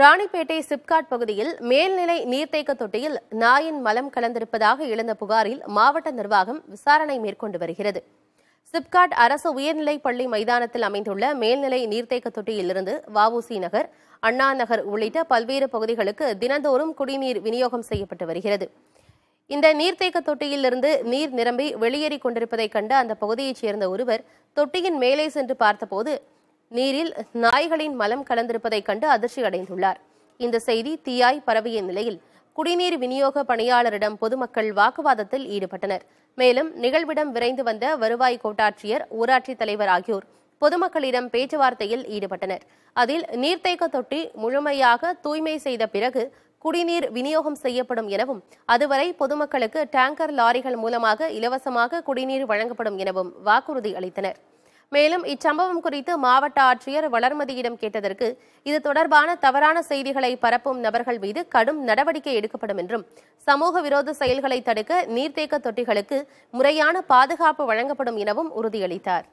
ராணிப்பேட்டை சிப்காட் பகுதியில் மேல்நிலை நீர்த்தேக்க தொட்டியில் நாயின் மலம் கலந்திருப்பதாக எழுந்த புகாரில் மாவட்ட நிர்வாகம் விசாரணை மேற்கொண்டு வருகிறது சிப்காட் அரசு உயர்நிலைப் பள்ளி மைதானத்தில் அமைந்துள்ள மேல்நிலை நீர்த்தேக்க தொட்டியிலிருந்து வவுசி நகர் அண்ணா நகர் உள்ளிட்ட பல்வேறு பகுதிகளுக்கு தினந்தோறும் குடிநீர் விநியோகம் செய்யப்பட்டு வருகிறது இந்த நீர்த்தேக்க தொட்டியிலிருந்து நீர் நிரம்பி வெளியேறிக் கொண்டிருப்பதைக் கண்ட அந்த பகுதியைச் சேர்ந்த ஒருவர் தொட்டியின் மேலே சென்று பார்த்தபோது நீரில் நாய்களின் மலம் கலந்திருப்பதைக் கண்டு அதிர்ச்சி அடைந்துள்ளார் இந்த செய்தி தீயாய் பரவிய நிலையில் குடிநீர் விநியோக பணியாளரிடம் பொதுமக்கள் வாக்குவாதத்தில் ஈடுபட்டனர் மேலும் நிகழ்விடம் விரைந்து வந்த வருவாய் கோட்டாட்சியர் ஊராட்சித் தலைவர் ஆகியோர் பொதுமக்களிடம் பேச்சுவார்த்தையில் ஈடுபட்டனர் அதில் நீர்த்தேக்க தொட்டி முழுமையாக தூய்மை செய்த பிறகு குடிநீர் விநியோகம் செய்யப்படும் எனவும் அதுவரை பொதுமக்களுக்கு டேங்கர் லாரிகள் மூலமாக இலவசமாக குடிநீர் வழங்கப்படும் எனவும் வாக்குறுதி அளித்தனர் மேலும் இச்சம்பவம் குறித்து மாவட்ட ஆட்சியர் வளர்மதியிடம் கேட்டதற்கு இது தொடர்பான தவறான செய்திகளை பரப்பும் நபர்கள் மீது கடும் நடவடிக்கை எடுக்கப்படும் என்றும் சமூக விரோத செயல்களை தடுக்க நீர்த்தேக்க தொட்டிகளுக்கு முறையான பாதுகாப்பு வழங்கப்படும் எனவும் உறுதியளித்தார்